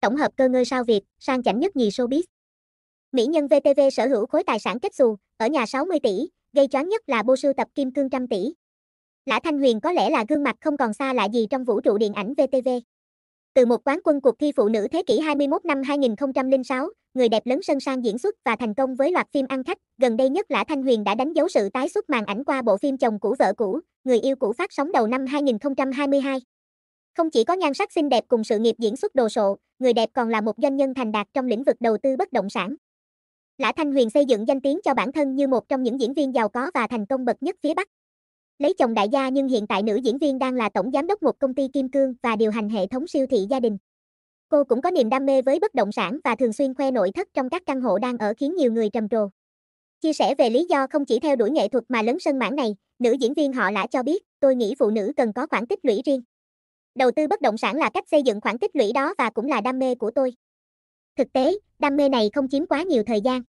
tổng hợp cơ ngơi sao Việt, sang chảnh nhất nhì showbiz. Mỹ nhân VTV sở hữu khối tài sản kết xù, ở nhà 60 tỷ, gây choáng nhất là bô sưu tập kim cương trăm tỷ. Lã Thanh Huyền có lẽ là gương mặt không còn xa lạ gì trong vũ trụ điện ảnh VTV. Từ một quán quân cuộc thi phụ nữ thế kỷ 21 năm 2006, người đẹp lớn sân sang diễn xuất và thành công với loạt phim ăn khách, gần đây nhất Lã Thanh Huyền đã đánh dấu sự tái xuất màn ảnh qua bộ phim chồng cũ vợ cũ, người yêu cũ phát sóng đầu năm 2022. Không chỉ có nhan sắc xinh đẹp cùng sự nghiệp diễn xuất đồ sộ, người đẹp còn là một doanh nhân thành đạt trong lĩnh vực đầu tư bất động sản. Lã Thanh Huyền xây dựng danh tiếng cho bản thân như một trong những diễn viên giàu có và thành công bậc nhất phía Bắc. Lấy chồng đại gia nhưng hiện tại nữ diễn viên đang là tổng giám đốc một công ty kim cương và điều hành hệ thống siêu thị gia đình. Cô cũng có niềm đam mê với bất động sản và thường xuyên khoe nội thất trong các căn hộ đang ở khiến nhiều người trầm trồ. Chia sẻ về lý do không chỉ theo đuổi nghệ thuật mà lớn sân mảng này, nữ diễn viên họ Lã cho biết, tôi nghĩ phụ nữ cần có khoảng tích lũy riêng đầu tư bất động sản là cách xây dựng khoản tích lũy đó và cũng là đam mê của tôi. Thực tế, đam mê này không chiếm quá nhiều thời gian.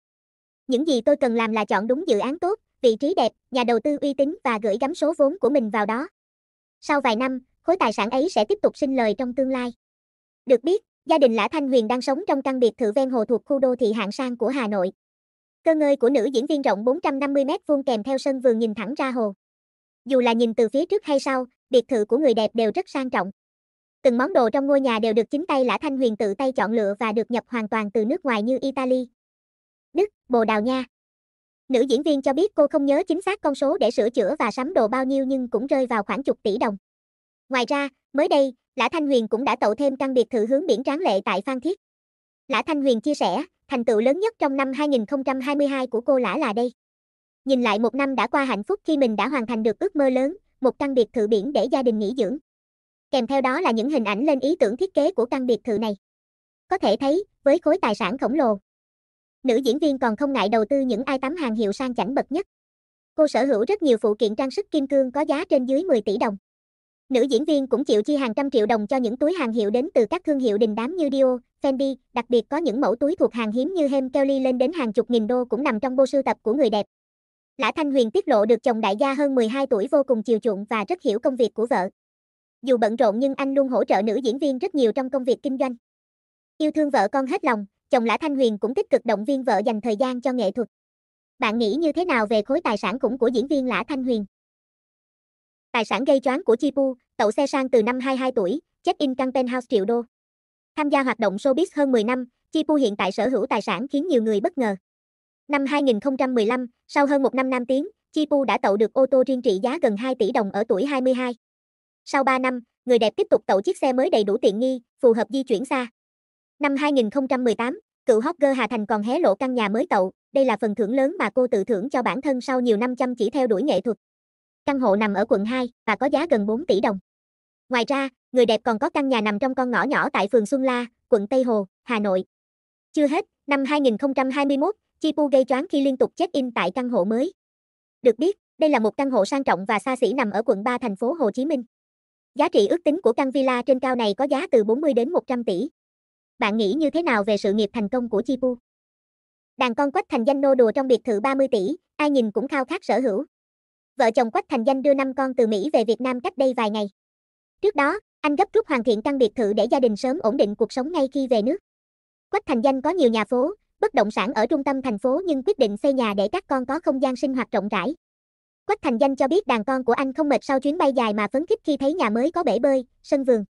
Những gì tôi cần làm là chọn đúng dự án tốt, vị trí đẹp, nhà đầu tư uy tín và gửi gắm số vốn của mình vào đó. Sau vài năm, khối tài sản ấy sẽ tiếp tục sinh lời trong tương lai. Được biết, gia đình Lã Thanh Huyền đang sống trong căn biệt thự ven hồ thuộc khu đô thị hạng sang của Hà Nội. Cơ ngơi của nữ diễn viên rộng 450 m vuông kèm theo sân vườn nhìn thẳng ra hồ. Dù là nhìn từ phía trước hay sau, biệt thự của người đẹp đều rất sang trọng. Từng món đồ trong ngôi nhà đều được chính tay Lã Thanh Huyền tự tay chọn lựa và được nhập hoàn toàn từ nước ngoài như Italy, Đức, Bồ Đào Nha. Nữ diễn viên cho biết cô không nhớ chính xác con số để sửa chữa và sắm đồ bao nhiêu nhưng cũng rơi vào khoảng chục tỷ đồng. Ngoài ra, mới đây, Lã Thanh Huyền cũng đã tậu thêm căn biệt thự hướng biển tráng lệ tại Phan Thiết. Lã Thanh Huyền chia sẻ, thành tựu lớn nhất trong năm 2022 của cô Lã là đây. Nhìn lại một năm đã qua hạnh phúc khi mình đã hoàn thành được ước mơ lớn, một căn biệt thự biển để gia đình nghỉ dưỡng kèm theo đó là những hình ảnh lên ý tưởng thiết kế của căn biệt thự này. Có thể thấy, với khối tài sản khổng lồ, nữ diễn viên còn không ngại đầu tư những ai tắm hàng hiệu sang chảnh bậc nhất. Cô sở hữu rất nhiều phụ kiện trang sức kim cương có giá trên dưới 10 tỷ đồng. Nữ diễn viên cũng chịu chi hàng trăm triệu đồng cho những túi hàng hiệu đến từ các thương hiệu đình đám như Dior, Fendi, đặc biệt có những mẫu túi thuộc hàng hiếm như Hem Kelly lên đến hàng chục nghìn đô cũng nằm trong bộ sưu tập của người đẹp. Lã Thanh Huyền tiết lộ được chồng đại gia hơn 12 tuổi vô cùng chiều chuộng và rất hiểu công việc của vợ. Dù bận rộn nhưng anh luôn hỗ trợ nữ diễn viên rất nhiều trong công việc kinh doanh. Yêu thương vợ con hết lòng, chồng Lã Thanh Huyền cũng tích cực động viên vợ dành thời gian cho nghệ thuật. Bạn nghĩ như thế nào về khối tài sản khủng của diễn viên Lã Thanh Huyền? Tài sản gây choáng của Chi Pu, tậu xe sang từ năm 22 tuổi, check-in căn penthouse triệu đô. Tham gia hoạt động showbiz hơn 10 năm, Chi Pu hiện tại sở hữu tài sản khiến nhiều người bất ngờ. Năm 2015, sau hơn một năm nam tiếng, Chi Pu đã tậu được ô tô riêng trị giá gần 2 tỷ đồng ở tuổi 22. Sau 3 năm, người đẹp tiếp tục tậu chiếc xe mới đầy đủ tiện nghi, phù hợp di chuyển xa. Năm 2018, cựu hot-girl Hà Thành còn hé lộ căn nhà mới tậu, đây là phần thưởng lớn mà cô tự thưởng cho bản thân sau nhiều năm chăm chỉ theo đuổi nghệ thuật. Căn hộ nằm ở quận 2 và có giá gần 4 tỷ đồng. Ngoài ra, người đẹp còn có căn nhà nằm trong con ngõ nhỏ tại phường Xuân La, quận Tây Hồ, Hà Nội. Chưa hết, năm 2021, Chi Pu gây choáng khi liên tục check-in tại căn hộ mới. Được biết, đây là một căn hộ sang trọng và xa xỉ nằm ở quận 3 thành phố Hồ Chí Minh. Giá trị ước tính của căn villa trên cao này có giá từ 40 đến 100 tỷ. Bạn nghĩ như thế nào về sự nghiệp thành công của Chipu? Đàn con Quách Thành Danh nô đùa trong biệt thự 30 tỷ, ai nhìn cũng khao khát sở hữu. Vợ chồng Quách Thành Danh đưa năm con từ Mỹ về Việt Nam cách đây vài ngày. Trước đó, anh gấp rút hoàn thiện căn biệt thự để gia đình sớm ổn định cuộc sống ngay khi về nước. Quách Thành Danh có nhiều nhà phố, bất động sản ở trung tâm thành phố nhưng quyết định xây nhà để các con có không gian sinh hoạt rộng rãi, Quách Thành Danh cho biết đàn con của anh không mệt sau chuyến bay dài mà phấn khích khi thấy nhà mới có bể bơi, sân vườn.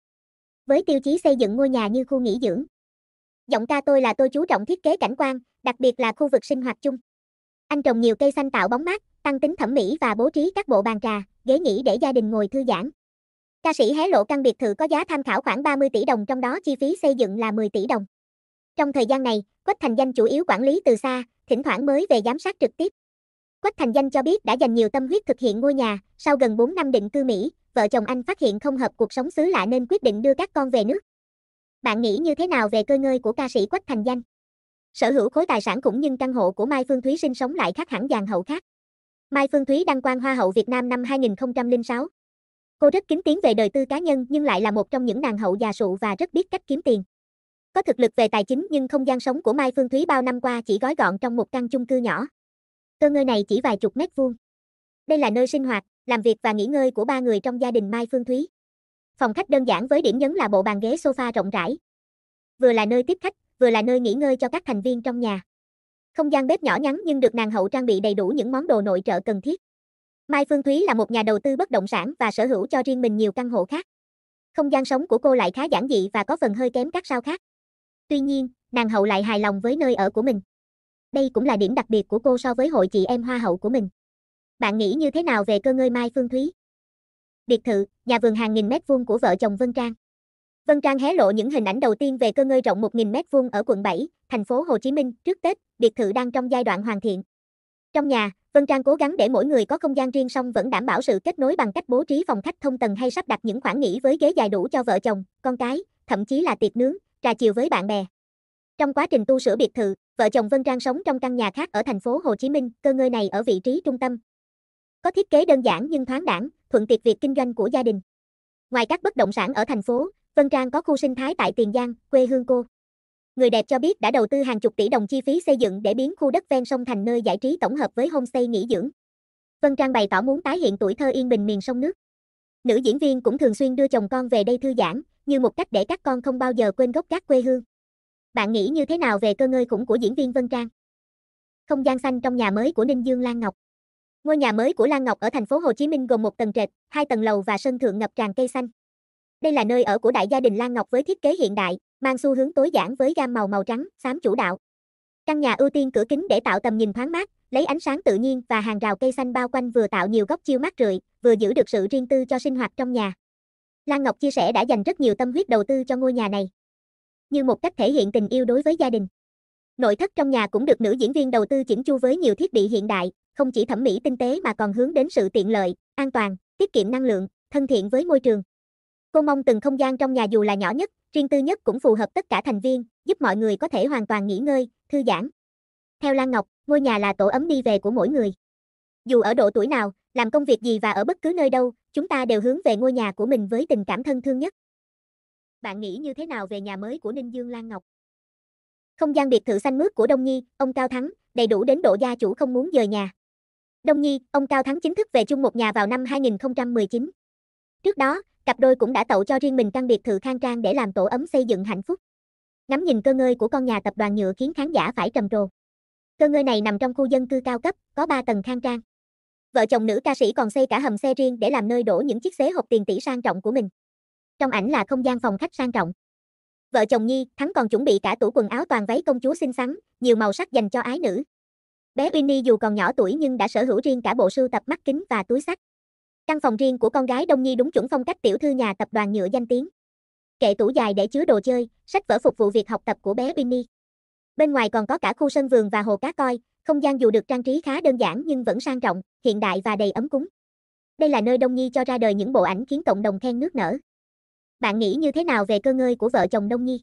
Với tiêu chí xây dựng ngôi nhà như khu nghỉ dưỡng. Giọng ca tôi là tôi chú trọng thiết kế cảnh quan, đặc biệt là khu vực sinh hoạt chung. Anh trồng nhiều cây xanh tạo bóng mát, tăng tính thẩm mỹ và bố trí các bộ bàn trà, ghế nghỉ để gia đình ngồi thư giãn. Ca sĩ hé lộ căn biệt thự có giá tham khảo khoảng 30 tỷ đồng trong đó chi phí xây dựng là 10 tỷ đồng. Trong thời gian này, Quách Thành Danh chủ yếu quản lý từ xa, thỉnh thoảng mới về giám sát trực tiếp. Quách Thành Danh cho biết đã dành nhiều tâm huyết thực hiện ngôi nhà, sau gần 4 năm định cư Mỹ, vợ chồng anh phát hiện không hợp cuộc sống xứ lạ nên quyết định đưa các con về nước. Bạn nghĩ như thế nào về cơ ngơi của ca sĩ Quách Thành Danh? Sở hữu khối tài sản cũng như căn hộ của Mai Phương Thúy sinh sống lại khác hẳn dàn hậu khác. Mai Phương Thúy đăng quang Hoa hậu Việt Nam năm 2006. Cô rất kính tiếng về đời tư cá nhân nhưng lại là một trong những nàng hậu già sụ và rất biết cách kiếm tiền. Có thực lực về tài chính nhưng không gian sống của Mai Phương Thúy bao năm qua chỉ gói gọn trong một căn chung cư nhỏ. Cơ ngơi này chỉ vài chục mét vuông. Đây là nơi sinh hoạt, làm việc và nghỉ ngơi của ba người trong gia đình Mai Phương Thúy. Phòng khách đơn giản với điểm nhấn là bộ bàn ghế sofa rộng rãi. Vừa là nơi tiếp khách, vừa là nơi nghỉ ngơi cho các thành viên trong nhà. Không gian bếp nhỏ nhắn nhưng được nàng hậu trang bị đầy đủ những món đồ nội trợ cần thiết. Mai Phương Thúy là một nhà đầu tư bất động sản và sở hữu cho riêng mình nhiều căn hộ khác. Không gian sống của cô lại khá giản dị và có phần hơi kém các sao khác. Tuy nhiên, nàng hậu lại hài lòng với nơi ở của mình. Đây cũng là điểm đặc biệt của cô so với hội chị em hoa hậu của mình. Bạn nghĩ như thế nào về cơ ngơi Mai Phương Thúy? Biệt thự, nhà vườn hàng nghìn mét vuông của vợ chồng Vân Trang. Vân Trang hé lộ những hình ảnh đầu tiên về cơ ngơi rộng 1.000 mét vuông ở quận 7, thành phố Hồ Chí Minh, trước Tết, biệt thự đang trong giai đoạn hoàn thiện. Trong nhà, Vân Trang cố gắng để mỗi người có không gian riêng song vẫn đảm bảo sự kết nối bằng cách bố trí phòng khách thông tầng hay sắp đặt những khoảng nghỉ với ghế dài đủ cho vợ chồng, con cái, thậm chí là tiệc nướng, trà chiều với bạn bè. Trong quá trình tu sửa biệt thự, vợ chồng Vân Trang sống trong căn nhà khác ở thành phố Hồ Chí Minh, cơ ngơi này ở vị trí trung tâm. Có thiết kế đơn giản nhưng thoáng đẳng, thuận tiện việc kinh doanh của gia đình. Ngoài các bất động sản ở thành phố, Vân Trang có khu sinh thái tại Tiền Giang, quê hương cô. Người đẹp cho biết đã đầu tư hàng chục tỷ đồng chi phí xây dựng để biến khu đất ven sông thành nơi giải trí tổng hợp với homestay nghỉ dưỡng. Vân Trang bày tỏ muốn tái hiện tuổi thơ yên bình miền sông nước. Nữ diễn viên cũng thường xuyên đưa chồng con về đây thư giãn, như một cách để các con không bao giờ quên gốc gác quê hương. Bạn nghĩ như thế nào về cơ ngơi khủng của diễn viên Vân Trang? Không gian xanh trong nhà mới của Ninh Dương Lan Ngọc. Ngôi nhà mới của Lan Ngọc ở thành phố Hồ Chí Minh gồm một tầng trệt, hai tầng lầu và sân thượng ngập tràn cây xanh. Đây là nơi ở của đại gia đình Lan Ngọc với thiết kế hiện đại, mang xu hướng tối giản với gam màu màu trắng, xám chủ đạo. Căn nhà ưu tiên cửa kính để tạo tầm nhìn thoáng mát, lấy ánh sáng tự nhiên và hàng rào cây xanh bao quanh vừa tạo nhiều góc chiêu mát rượi, vừa giữ được sự riêng tư cho sinh hoạt trong nhà. Lan Ngọc chia sẻ đã dành rất nhiều tâm huyết đầu tư cho ngôi nhà này như một cách thể hiện tình yêu đối với gia đình. Nội thất trong nhà cũng được nữ diễn viên đầu tư chỉnh chu với nhiều thiết bị hiện đại, không chỉ thẩm mỹ tinh tế mà còn hướng đến sự tiện lợi, an toàn, tiết kiệm năng lượng, thân thiện với môi trường. Cô mong từng không gian trong nhà dù là nhỏ nhất, riêng tư nhất cũng phù hợp tất cả thành viên, giúp mọi người có thể hoàn toàn nghỉ ngơi, thư giãn. Theo Lan Ngọc, ngôi nhà là tổ ấm đi về của mỗi người. Dù ở độ tuổi nào, làm công việc gì và ở bất cứ nơi đâu, chúng ta đều hướng về ngôi nhà của mình với tình cảm thân thương nhất bạn nghĩ như thế nào về nhà mới của Ninh Dương Lan Ngọc? Không gian biệt thự xanh mướt của Đông Nhi, ông Cao Thắng, đầy đủ đến độ gia chủ không muốn rời nhà. Đông Nhi, ông Cao Thắng chính thức về chung một nhà vào năm 2019. Trước đó, cặp đôi cũng đã tậu cho riêng mình căn biệt thự khang trang để làm tổ ấm xây dựng hạnh phúc. Ngắm nhìn cơ ngơi của con nhà tập đoàn nhựa khiến khán giả phải trầm trồ. Cơ ngơi này nằm trong khu dân cư cao cấp, có 3 tầng khang trang. Vợ chồng nữ ca sĩ còn xây cả hầm xe riêng để làm nơi đổ những chiếc xế hộp tiền tỷ sang trọng của mình. Trong ảnh là không gian phòng khách sang trọng. Vợ chồng Nhi, Thắng còn chuẩn bị cả tủ quần áo toàn váy công chúa xinh xắn, nhiều màu sắc dành cho ái nữ. Bé Winnie dù còn nhỏ tuổi nhưng đã sở hữu riêng cả bộ sưu tập mắt kính và túi sách. Căn phòng riêng của con gái Đông Nhi đúng chuẩn phong cách tiểu thư nhà tập đoàn nhựa danh tiếng. Kệ tủ dài để chứa đồ chơi, sách vở phục vụ việc học tập của bé Winnie. Bên ngoài còn có cả khu sân vườn và hồ cá coi, không gian dù được trang trí khá đơn giản nhưng vẫn sang trọng, hiện đại và đầy ấm cúng. Đây là nơi Đông Nhi cho ra đời những bộ ảnh khiến cộng đồng khen nước nở. Bạn nghĩ như thế nào về cơ ngơi của vợ chồng Đông Nhi?